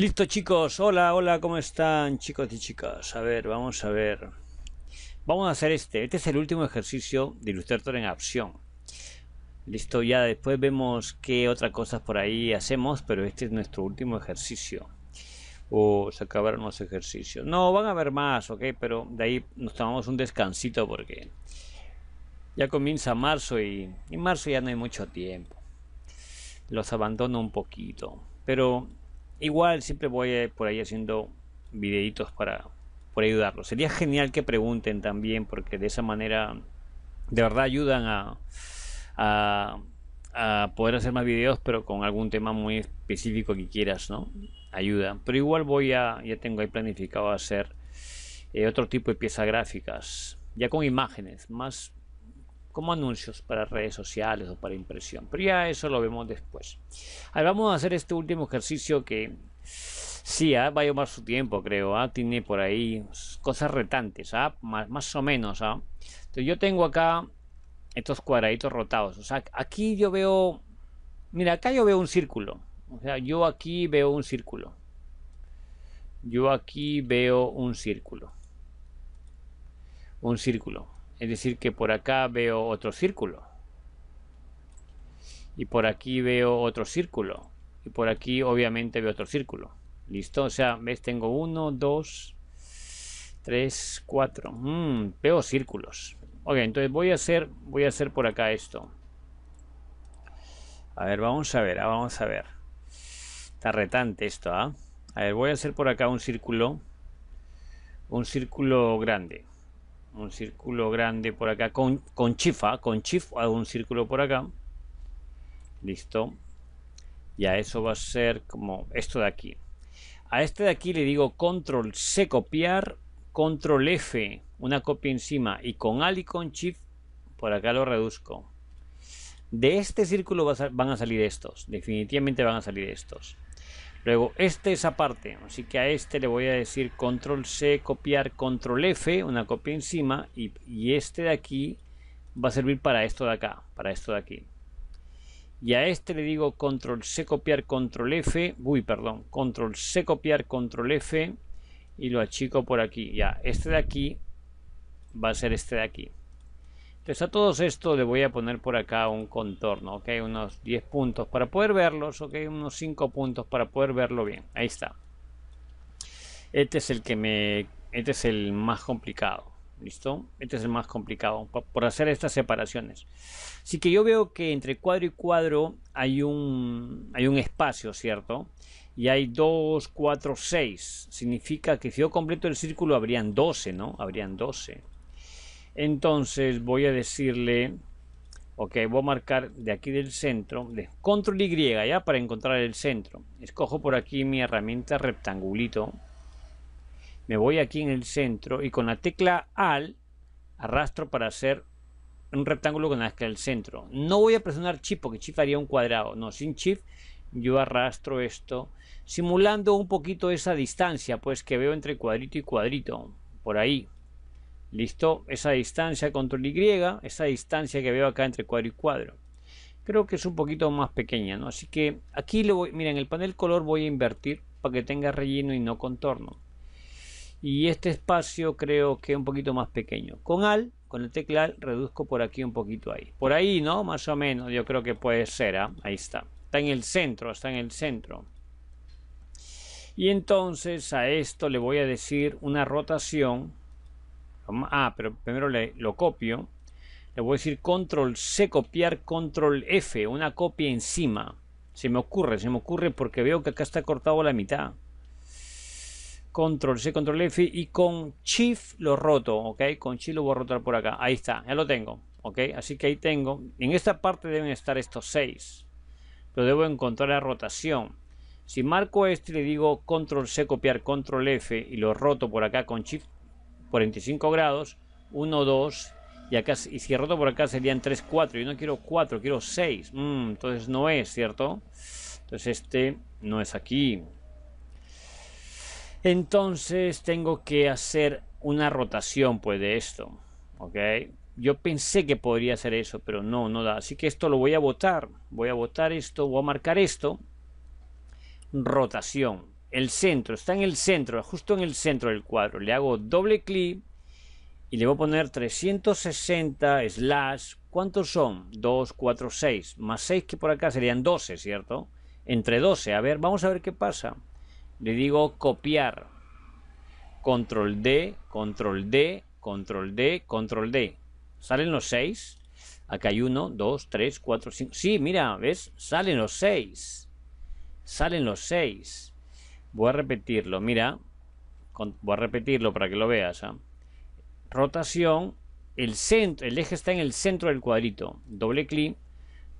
Listo chicos, hola, hola, ¿cómo están chicos y chicas? A ver, vamos a ver. Vamos a hacer este, este es el último ejercicio de Illustrator en acción. Listo, ya después vemos qué otras cosas por ahí hacemos, pero este es nuestro último ejercicio. O se acabaron los ejercicios. No, van a haber más, ok, pero de ahí nos tomamos un descansito porque ya comienza marzo y en marzo ya no hay mucho tiempo. Los abandono un poquito. Pero Igual siempre voy eh, por ahí haciendo videitos para, por ayudarlos. Sería genial que pregunten también, porque de esa manera de verdad ayudan a, a, poder hacer más videos, pero con algún tema muy específico que quieras, ¿no? Ayuda. Pero igual voy a, ya tengo ahí planificado hacer eh, otro tipo de piezas gráficas, ya con imágenes, más como anuncios para redes sociales o para impresión. Pero ya eso lo vemos después. Ahora vamos a hacer este último ejercicio que sí, ¿ah? va a llevar su tiempo, creo. ¿ah? Tiene por ahí cosas retantes, ¿ah? más, más, o menos. Entonces yo tengo acá estos cuadraditos rotados. O sea, aquí yo veo, mira, acá yo veo un círculo. O sea, yo aquí veo un círculo. Yo aquí veo un círculo. Un círculo es decir, que por acá veo otro círculo. Y por aquí veo otro círculo. Y por aquí obviamente veo otro círculo. Listo, o sea, ves, tengo uno, dos, tres, cuatro. Mm, veo círculos. Ok, entonces voy a hacer, voy a hacer por acá esto. A ver, vamos a ver, ah, vamos a ver. Está retante esto, ¿ah? A ver, voy a hacer por acá un círculo. Un círculo grande un círculo grande por acá con, con chifa, con chif hago un círculo por acá. Listo. Ya eso va a ser como esto de aquí. A este de aquí le digo control C copiar, control F, una copia encima y con al y con shift por acá lo reduzco. De este círculo van a salir estos, definitivamente van a salir estos. Luego, este es aparte, así que a este le voy a decir control C, copiar, control F, una copia encima, y, y, este de aquí va a servir para esto de acá, para esto de aquí. Y a este le digo control C, copiar, control F, uy, perdón, control C, copiar, control F, y lo achico por aquí. Ya, este de aquí va a ser este de aquí a todos esto le voy a poner por acá un contorno, ok, unos 10 puntos para poder verlos, ok, unos 5 puntos para poder verlo bien, ahí está. Este es el que me, este es el más complicado, ¿listo? Este es el más complicado por hacer estas separaciones. Así que yo veo que entre cuadro y cuadro hay un, hay un espacio, ¿cierto? Y hay 2, 4, 6. Significa que si yo completo el círculo habrían 12, ¿no? Habrían 12. Entonces voy a decirle, ok, voy a marcar de aquí del centro, de control Y ya para encontrar el centro. Escojo por aquí mi herramienta rectangulito. Me voy aquí en el centro y con la tecla AL arrastro para hacer un rectángulo con la que el centro. No voy a presionar Shift porque Shift haría un cuadrado. No, sin Shift yo arrastro esto simulando un poquito esa distancia pues que veo entre cuadrito y cuadrito por ahí Listo, esa distancia control Y, esa distancia que veo acá entre cuadro y cuadro. Creo que es un poquito más pequeña, ¿no? Así que aquí le voy, mira, en el panel color voy a invertir para que tenga relleno y no contorno. Y este espacio creo que un poquito más pequeño. Con AL, con el teclado, reduzco por aquí un poquito ahí. Por ahí, ¿no? Más o menos, yo creo que puede ser, ¿ah? Ahí está. Está en el centro, está en el centro. Y entonces a esto le voy a decir una rotación Ah, pero primero lo copio. Le voy a decir control C, copiar control F, una copia encima. Se me ocurre, se me ocurre porque veo que acá está cortado la mitad. Control C, Control F y con Shift lo roto, ¿ok? Con Shift lo voy a rotar por acá. Ahí está, ya lo tengo, ¿ok? Así que ahí tengo. En esta parte deben estar estos seis. Lo debo encontrar la rotación. Si marco este le digo Control C, copiar Control F y lo roto por acá con Shift 45 grados, 1, 2, y acá, y si roto por acá serían 3, 4, yo no quiero 4, quiero 6, mm, entonces no es, ¿cierto? Entonces este no es aquí. Entonces tengo que hacer una rotación pues de esto, ¿ok? Yo pensé que podría hacer eso, pero no, no da. Así que esto lo voy a botar. Voy a botar esto, voy a marcar esto. Rotación el centro, está en el centro, justo en el centro del cuadro. Le hago doble clic y le voy a poner 360 slash, ¿cuántos son? 2, 4, 6, más 6 que por acá serían 12, ¿cierto? Entre 12, a ver, vamos a ver qué pasa. Le digo copiar, control D, control D, control D, control D. Salen los 6, acá hay 1, 2, 3, 4, 5, sí, mira, ¿ves? Salen los 6, salen los 6. Voy a repetirlo, mira. voy a repetirlo para que lo veas. ¿ah? Rotación. El, centro, el eje está en el centro del cuadrito. Doble clic.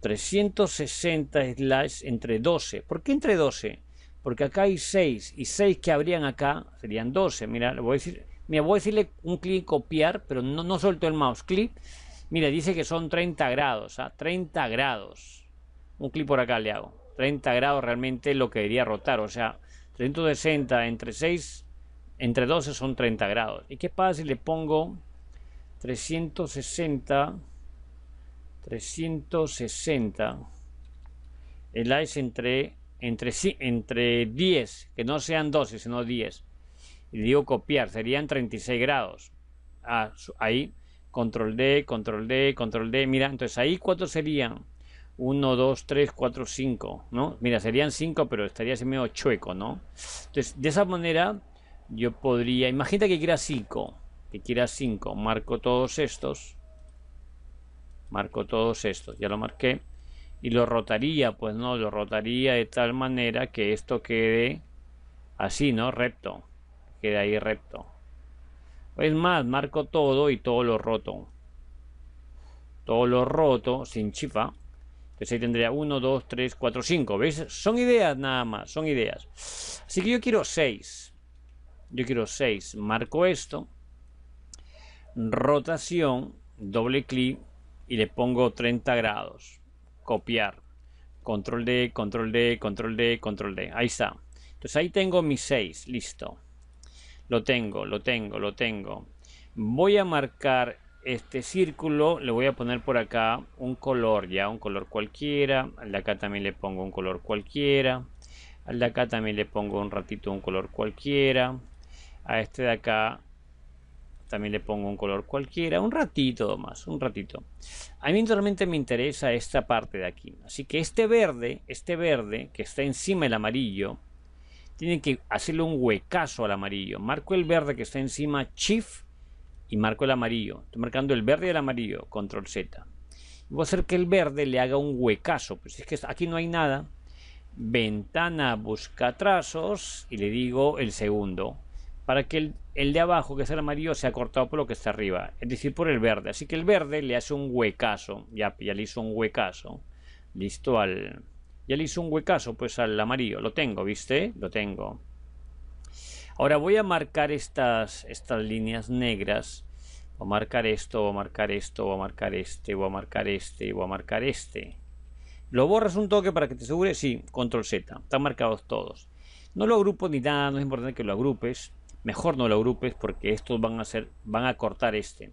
360 slash entre 12. ¿Por qué entre 12? Porque acá hay 6 y 6 que habrían acá serían 12. Mira, voy a decir, mira, voy a decirle un clic copiar, pero no, no suelto el mouse. Clic. Mira, dice que son 30 grados, 30 ¿ah? grados. Un clic por acá le hago. 30 grados realmente lo que debería rotar, o sea, 360 entre 6, entre 12 son 30 grados. ¿Y qué pasa si le pongo 360, 360, el ice entre, entre, entre 10, que no sean 12, sino 10. Y digo copiar, serían 36 grados. Ah, ahí, control D, control D, control D, mira, entonces ahí cuatro serían 1, 2, 3, 4, 5, ¿no? Mira, serían 5, pero estaría así medio chueco, ¿no? Entonces, de esa manera yo podría, imagínate que quiera 5, que quiera 5, marco todos estos, marco todos estos, ya lo marqué, y lo rotaría, pues no, lo rotaría de tal manera que esto quede así, ¿no? Recto, Queda ahí recto. Es más, marco todo y todo lo roto. Todo lo roto, sin chifa entonces ahí tendría 1, 2, 3, 4, 5. ¿Veis? Son ideas nada más, son ideas. Así que yo quiero 6. Yo quiero 6. Marco esto. Rotación, doble clic y le pongo 30 grados. Copiar. Control D, control D, control D, control D. Ahí está. Entonces ahí tengo mis 6. Listo. Lo tengo, lo tengo, lo tengo. Voy a marcar este círculo le voy a poner por acá un color ya, un color cualquiera. Al de acá también le pongo un color cualquiera. Al de acá también le pongo un ratito un color cualquiera. A este de acá también le pongo un color cualquiera, un ratito más, un ratito. A mí realmente me interesa esta parte de aquí. Así que este verde, este verde que está encima del amarillo, tiene que hacerle un huecazo al amarillo. Marco el verde que está encima, Shift y marco el amarillo. Estoy marcando el verde y el amarillo, control Z. Voy a hacer que el verde le haga un huecazo, pues es que aquí no hay nada. Ventana busca trazos y le digo el segundo, para que el, el, de abajo, que es el amarillo, sea cortado por lo que está arriba, es decir, por el verde. Así que el verde le hace un huecazo, ya, ya le hizo un huecazo, listo al... Ya le hizo un huecazo pues al amarillo, lo tengo, ¿viste? Lo tengo. Ahora voy a marcar estas, estas líneas negras. Voy a marcar esto, voy a marcar esto, voy a marcar este, voy a marcar este, voy a marcar este. Lo borras un toque para que te asegure. Sí, control Z. Están marcados todos. No lo agrupo ni nada, no es importante que lo agrupes. Mejor no lo agrupes porque estos van a, ser, van a cortar este.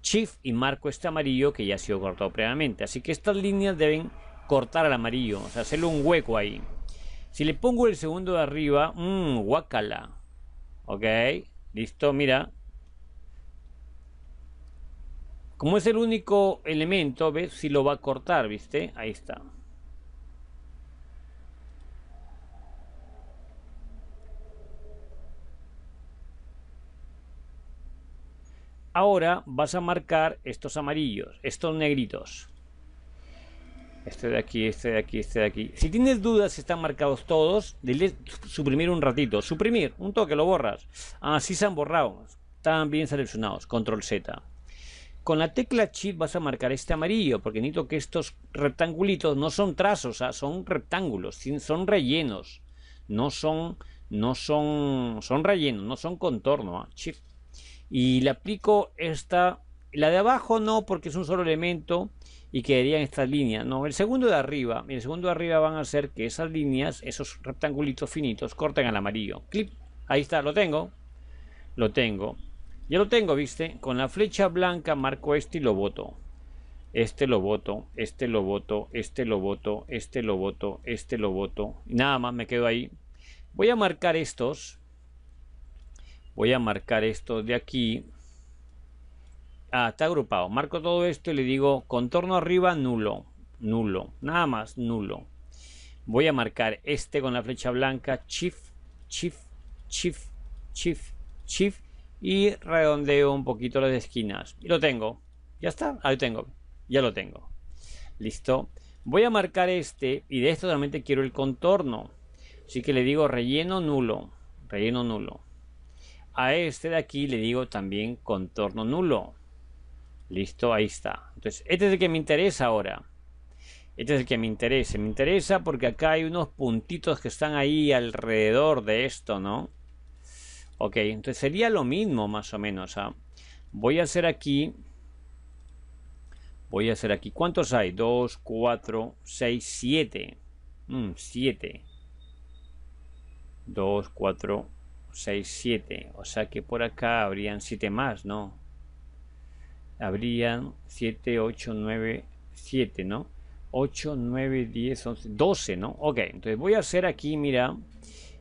Shift y marco este amarillo que ya ha sido cortado previamente. Así que estas líneas deben cortar al amarillo, o sea, hacerle un hueco ahí. Si le pongo el segundo de arriba, mmm, guacala. Ok, listo, mira. Como es el único elemento, ¿ves? Si lo va a cortar, ¿viste? Ahí está. Ahora vas a marcar estos amarillos, estos negritos este de aquí, este de aquí, este de aquí. Si tienes dudas están marcados todos, dile suprimir un ratito. Suprimir, un toque, lo borras. Así ah, se han borrado. Están bien seleccionados. Control Z. Con la tecla chip vas a marcar este amarillo, porque necesito que estos rectangulitos no son trazos, ah, son rectángulos, son rellenos. No son, no son, son rellenos, no son contorno. ¿ah? Shift. Y le aplico esta la de abajo no, porque es un solo elemento y en estas líneas. No, el segundo de arriba. el segundo de arriba van a hacer que esas líneas, esos rectangulitos finitos, corten al amarillo. Clip. Ahí está, lo tengo. Lo tengo. Ya lo tengo, ¿viste? Con la flecha blanca marco este y lo voto. Este lo voto, este lo voto, este lo voto, este lo voto, este lo voto. Nada más me quedo ahí. Voy a marcar estos. Voy a marcar estos de aquí Ah, está agrupado. Marco todo esto y le digo contorno arriba, nulo. Nulo. Nada más, nulo. Voy a marcar este con la flecha blanca. Shift, shift, shift, shift, shift. Y redondeo un poquito las esquinas. Y lo tengo. Ya está. Ahí tengo. Ya lo tengo. Listo. Voy a marcar este y de esto solamente quiero el contorno. Así que le digo relleno nulo. Relleno nulo. A este de aquí le digo también contorno nulo Listo, ahí está. Entonces, este es el que me interesa ahora. Este es el que me interesa. Me interesa porque acá hay unos puntitos que están ahí alrededor de esto, ¿no? Ok, entonces sería lo mismo más o menos. ¿ah? Voy a hacer aquí... Voy a hacer aquí... ¿Cuántos hay? 2, 4, 6, 7. 7. 2, 4, 6, 7. O sea que por acá habrían 7 más, ¿no? habrían 7, 8, 9, 7, ¿no? 8, 9, 10, 11, 12, ¿no? Ok, entonces voy a hacer aquí, mira,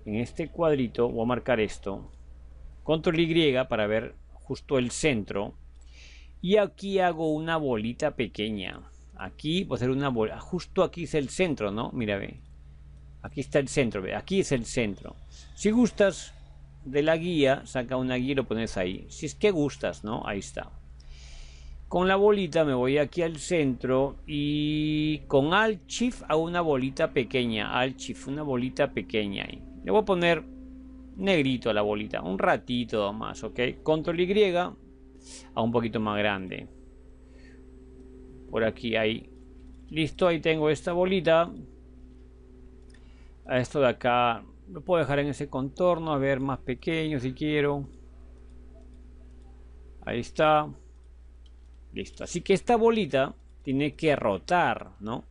en este cuadrito, voy a marcar esto, control Y para ver justo el centro, y aquí hago una bolita pequeña, aquí voy a hacer una bola, ah, justo aquí es el centro, ¿no? Mira, ve, aquí está el centro, ve, aquí es el centro. Si gustas de la guía, saca una guía y lo pones ahí, si es que gustas, ¿no? Ahí está con la bolita me voy aquí al centro y con Alt Shift hago una bolita pequeña. Alt Shift, una bolita pequeña ahí. Le voy a poner negrito a la bolita, un ratito más, ¿ok? Control Y a un poquito más grande. Por aquí, ahí. Listo, ahí tengo esta bolita. A esto de acá lo puedo dejar en ese contorno, a ver, más pequeño si quiero. Ahí está. Listo. Así que esta bolita tiene que rotar, ¿no?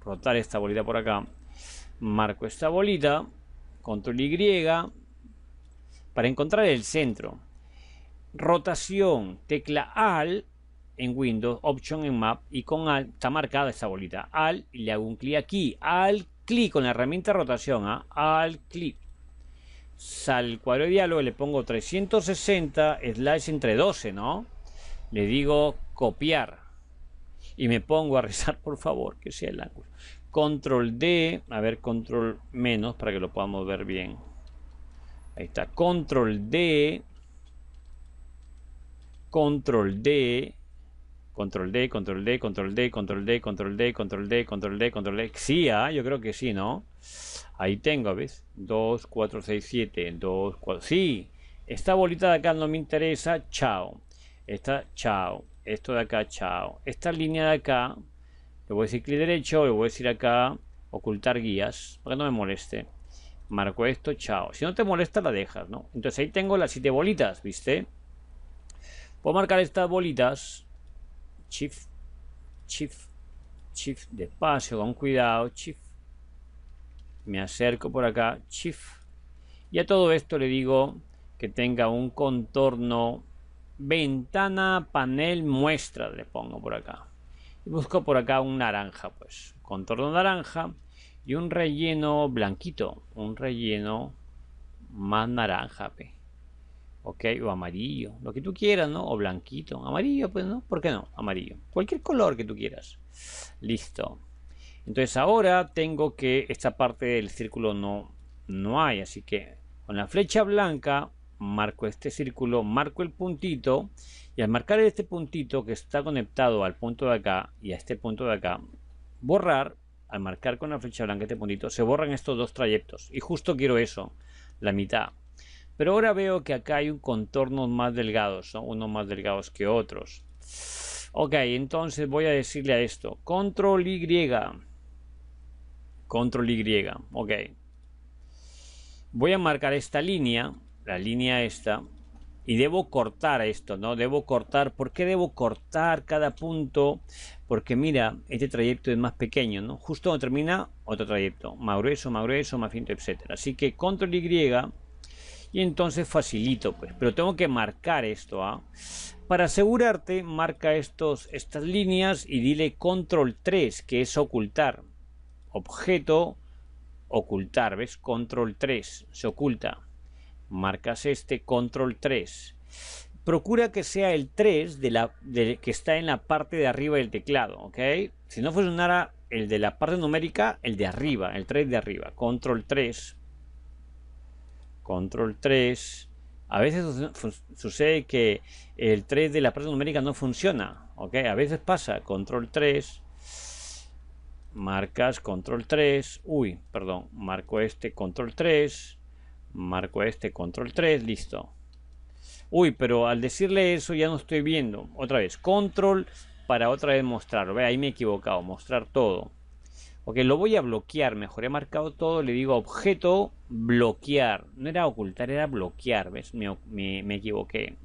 Rotar esta bolita por acá. Marco esta bolita. Control Y. Para encontrar el centro. Rotación. Tecla AL en Windows. Option en Map. Y con AL está marcada esta bolita. AL. Y le hago un clic aquí. AL clic con la herramienta rotación. ¿ah? AL clic. Sal cuadro de diálogo. Le pongo 360 slides entre 12, ¿no? Le digo copiar. Y me pongo a rezar, por favor, que sea el ángulo. Control D, a ver, control menos para que lo podamos ver bien. Ahí está, control D. Control D. Control D, control D, control D, control D, control D, control D, control D, control D. Sí, ah, yo creo que sí, ¿no? Ahí tengo, ¿ves? 2, 4, 6, 7, 2, 4. Sí, esta bolita de acá no me interesa. Chao. Esta, chao esto de acá, chao. Esta línea de acá, le voy a decir clic derecho, le voy a decir acá, ocultar guías, para que no me moleste. Marco esto, chao. Si no te molesta, la dejas, ¿no? Entonces ahí tengo las siete bolitas, ¿viste? Puedo marcar estas bolitas. Shift, shift, shift, despacio, con cuidado, shift. Me acerco por acá, shift. Y a todo esto le digo que tenga un contorno Ventana, panel, muestra, le pongo por acá. Y busco por acá un naranja, pues. Contorno naranja y un relleno blanquito. Un relleno más naranja, pe. Ok, o amarillo, lo que tú quieras, ¿no? O blanquito, amarillo, pues, ¿no? ¿Por qué no? Amarillo. Cualquier color que tú quieras. Listo. Entonces ahora tengo que esta parte del círculo no, no hay, así que con la flecha blanca marco este círculo, marco el puntito y al marcar este puntito que está conectado al punto de acá y a este punto de acá, borrar, al marcar con la flecha blanca este puntito, se borran estos dos trayectos y justo quiero eso, la mitad. Pero ahora veo que acá hay un contorno más delgados, son unos más delgados que otros. Ok, entonces voy a decirle a esto, control Y, control Y, ok. Voy a marcar esta línea la línea esta y debo cortar esto, ¿no? Debo cortar, ¿por qué debo cortar cada punto? Porque mira, este trayecto es más pequeño, ¿no? Justo donde termina otro trayecto, más grueso, más grueso, más finto, etc. Así que control Y y entonces facilito, pues. Pero tengo que marcar esto, ¿ah? Para asegurarte, marca estos, estas líneas y dile control 3, que es ocultar. Objeto, ocultar, ¿ves? Control 3, se oculta marcas este control 3. Procura que sea el 3 de la, que está en la parte de arriba del teclado, ¿ok? Si no funcionara el de la parte numérica, el de arriba, el 3 de arriba, control 3. Control 3. A veces sucede que el 3 de la parte numérica no funciona, ¿ok? A veces pasa, control 3 marcas control 3 uy perdón marco este control 3 Marco este, control 3, listo. Uy, pero al decirle eso ya no estoy viendo. Otra vez, control para otra vez mostrarlo. Ve, ahí me he equivocado, mostrar todo. porque lo voy a bloquear, mejor he marcado todo, le digo objeto, bloquear. No era ocultar, era bloquear, ¿ves? Me, equivoqué.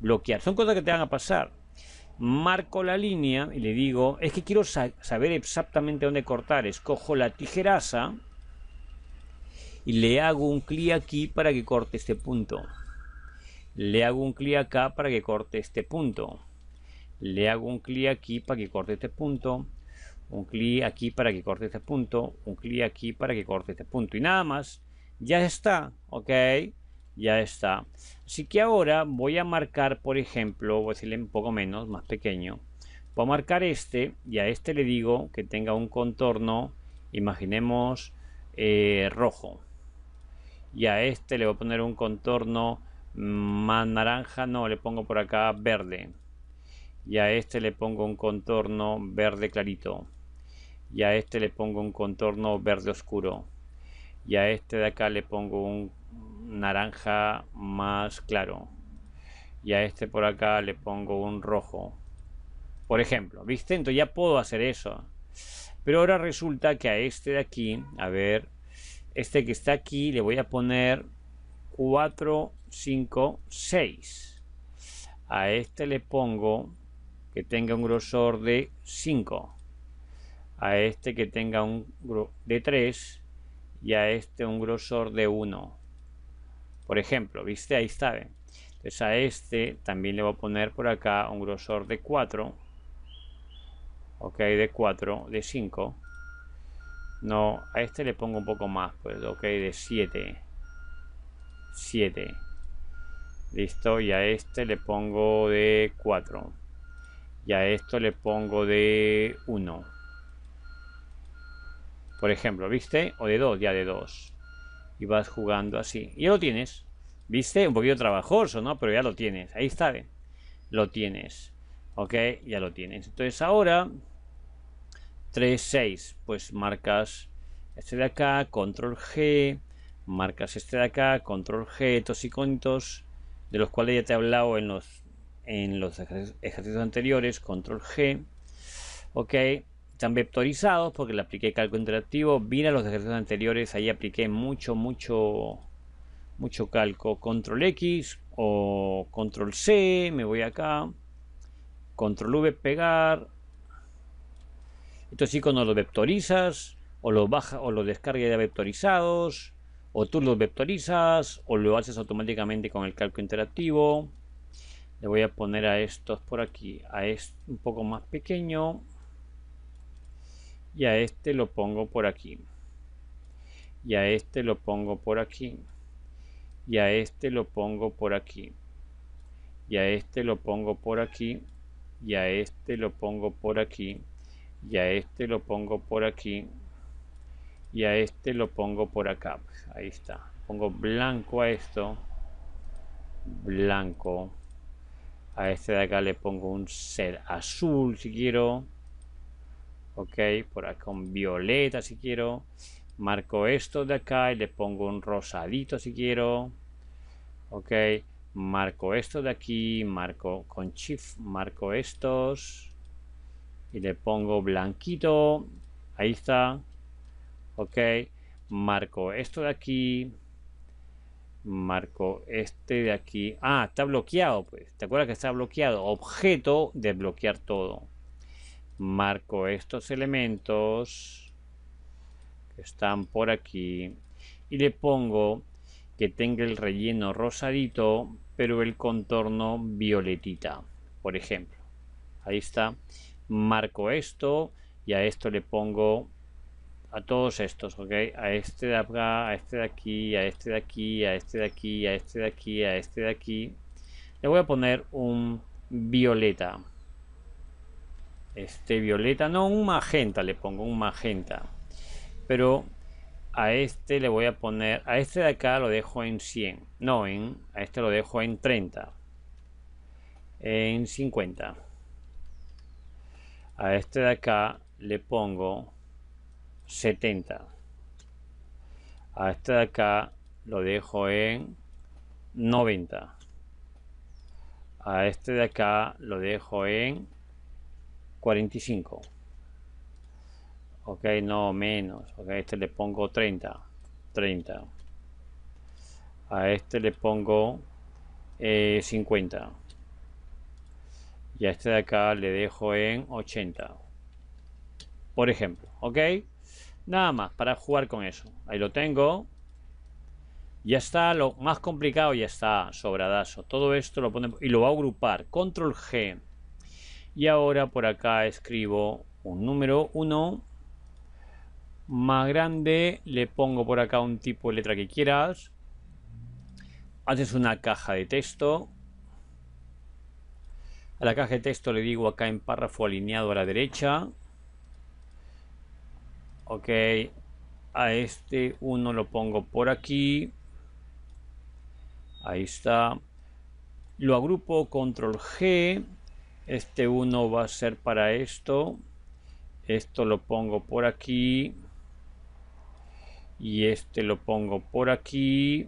Bloquear, son cosas que te van a pasar. Marco la línea y le digo, es que quiero saber exactamente dónde cortar. Escojo la tijeraza, y le hago un clic aquí para que corte este punto. Le hago un clic acá para que corte este punto. Le hago un clic aquí para que corte este punto. Un clic aquí para que corte este punto. Un clic aquí para que corte este punto. Y nada más. Ya está. Ok. Ya está. Así que ahora voy a marcar, por ejemplo, voy a decirle un poco menos, más pequeño. Voy a marcar este y a este le digo que tenga un contorno, imaginemos, eh, rojo y a este le voy a poner un contorno más naranja, no, le pongo por acá verde. Y a este le pongo un contorno verde clarito. Y a este le pongo un contorno verde oscuro. Y a este de acá le pongo un naranja más claro. Y a este por acá le pongo un rojo. Por ejemplo, ¿viste? ya puedo hacer eso. Pero ahora resulta que a este de aquí, a ver, este que está aquí le voy a poner 4, 5, 6. A este le pongo que tenga un grosor de 5. A este que tenga un de 3 y a este un grosor de 1. Por ejemplo, ¿viste? Ahí está. Entonces a este también le voy a poner por acá un grosor de 4. Ok, de 4, de 5 no, a este le pongo un poco más, pues, ok, de 7. 7. Listo, y a este le pongo de 4. Y a esto le pongo de 1. Por ejemplo, ¿viste? O de 2, ya de 2. Y vas jugando así. Y ya lo tienes. ¿Viste? Un poquito trabajoso, ¿no? Pero ya lo tienes. Ahí está. ¿eh? Lo tienes. Ok, ya lo tienes. Entonces ahora 3, 6, pues marcas este de acá, control G, marcas este de acá, control G, estos iconitos, de los cuales ya te he hablado en los, en los ejercicios anteriores, control G, ok, están vectorizados porque le apliqué calco interactivo, vine a los ejercicios anteriores, ahí apliqué mucho, mucho, mucho calco, control X o control C, me voy acá, control V, pegar, estos iconos los vectorizas o los baja o lo descarga ya vectorizados o tú los vectorizas o lo haces automáticamente con el cálculo interactivo le voy a poner a estos por aquí a este un poco más pequeño y a este lo pongo por aquí y a este lo pongo por aquí y a este lo pongo por aquí y a este lo pongo por aquí y a este lo pongo por aquí y a este lo pongo por aquí y a este lo pongo por acá pues, ahí está pongo blanco a esto blanco a este de acá le pongo un ser azul si quiero ok por acá un violeta si quiero marco esto de acá y le pongo un rosadito si quiero ok marco esto de aquí marco con shift marco estos y le pongo blanquito. Ahí está. Ok. Marco esto de aquí. Marco este de aquí. Ah, está bloqueado. Pues. ¿Te acuerdas que está bloqueado? Objeto, desbloquear todo. Marco estos elementos que están por aquí. Y le pongo que tenga el relleno rosadito, pero el contorno violetita, por ejemplo. Ahí está marco esto y a esto le pongo a todos estos, ¿ok? A este de acá, a este de aquí, a este de aquí, a este de aquí, a este de aquí, a este de aquí. Le voy a poner un violeta. Este violeta, no, un magenta le pongo, un magenta. Pero a este le voy a poner, a este de acá lo dejo en 100. No, en, a este lo dejo en 30. En 50 a este de acá le pongo 70 a este de acá lo dejo en 90 a este de acá lo dejo en 45 ok no menos a este le pongo 30 30 a este le pongo eh, 50 y a este de acá le dejo en 80 por ejemplo ok nada más para jugar con eso ahí lo tengo ya está lo más complicado ya está sobradazo todo esto lo ponemos y lo va a agrupar control g y ahora por acá escribo un número 1 más grande le pongo por acá un tipo de letra que quieras haces una caja de texto a la caja de texto le digo acá en párrafo alineado a la derecha. Ok. A este uno lo pongo por aquí. Ahí está. Lo agrupo control G. Este uno va a ser para esto. Esto lo pongo por aquí. Y este lo pongo por aquí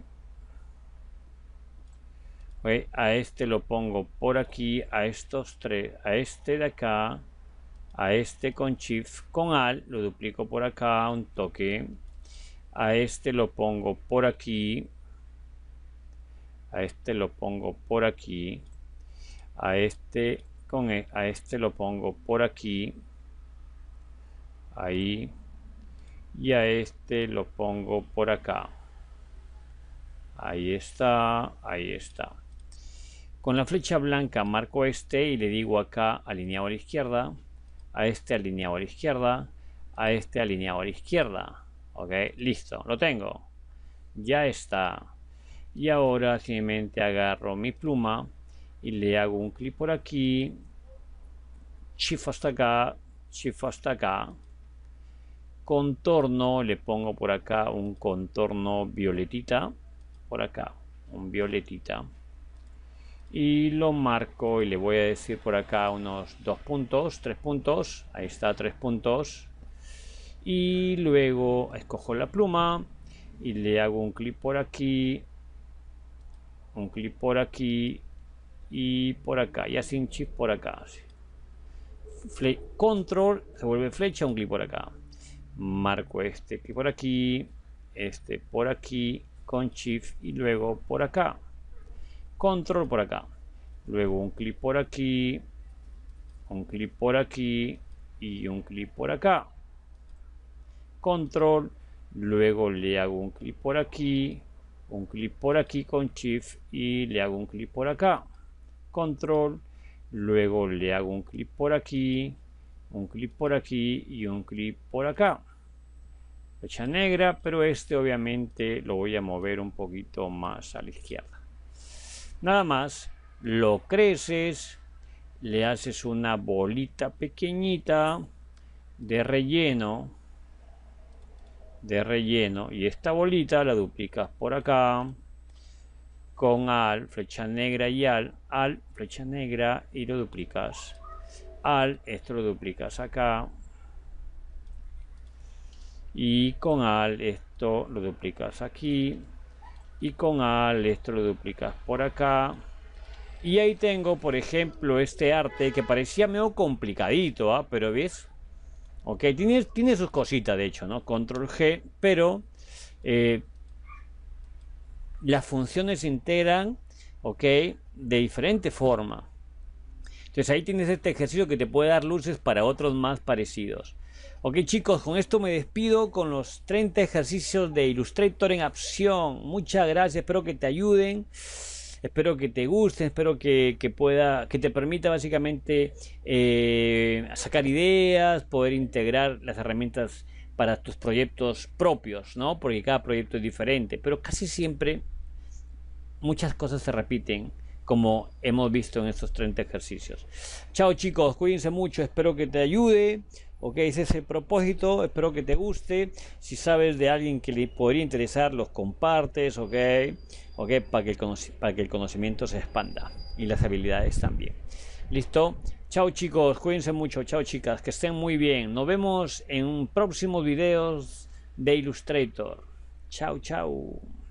a este lo pongo por aquí, a estos tres, a este de acá, a este con shift, con alt, lo duplico por acá, un toque, a este lo pongo por aquí, a este lo pongo por aquí, a este con e, a este lo pongo por aquí, ahí, y a este lo pongo por acá. Ahí está, ahí está. Con la flecha blanca marco este y le digo acá alineado a la izquierda, a este alineado a la izquierda, a este alineado a la izquierda. Ok, listo, lo tengo. Ya está. Y ahora simplemente agarro mi pluma y le hago un clic por aquí, shift hasta acá, shift hasta acá. Contorno, le pongo por acá un contorno violetita, por acá, un violetita y lo marco y le voy a decir por acá unos dos puntos, tres puntos, ahí está, tres puntos y luego escojo la pluma y le hago un clic por aquí, un clic por aquí y por acá, y así un chip por acá. control se vuelve flecha, un clic por acá. Marco este clic por aquí, este por aquí con shift y luego por acá control por acá. Luego un clip por aquí, un clip por aquí y un clip por acá. Control, luego le hago un clip por aquí, un clip por aquí con Shift y le hago un clip por acá. Control, luego le hago un clip por aquí, un clip por aquí y un clip por acá. Fecha negra, pero este obviamente lo voy a mover un poquito más a la izquierda. Nada más lo creces, le haces una bolita pequeñita de relleno, de relleno, y esta bolita la duplicas por acá con al, flecha negra y al, al, flecha negra y lo duplicas. Al, esto lo duplicas acá. Y con al, esto lo duplicas aquí y con esto lo duplicas por acá. Y ahí tengo, por ejemplo, este arte que parecía medio complicadito, ¿ah? pero ves. Ok, tiene, tiene sus cositas, de hecho, ¿no? Control G, pero eh, las funciones se integran, ok, de diferente forma. Entonces ahí tienes este ejercicio que te puede dar luces para otros más parecidos. Ok chicos, con esto me despido con los 30 ejercicios de Illustrator en acción. Muchas gracias, espero que te ayuden, espero que te gusten, espero que, pueda, que te permita básicamente eh, sacar ideas, poder integrar las herramientas para tus proyectos propios, ¿no? Porque cada proyecto es diferente, pero casi siempre muchas cosas se repiten como hemos visto en estos 30 ejercicios. Chao chicos, cuídense mucho, espero que te ayude. Ok, ese es el propósito, espero que te guste. Si sabes de alguien que le podría interesar, los compartes, ok, ok, para que el, para que el conocimiento se expanda y las habilidades también. ¿Listo? Chao chicos, cuídense mucho, chao chicas, que estén muy bien. Nos vemos en próximo videos de Illustrator. Chao, chao.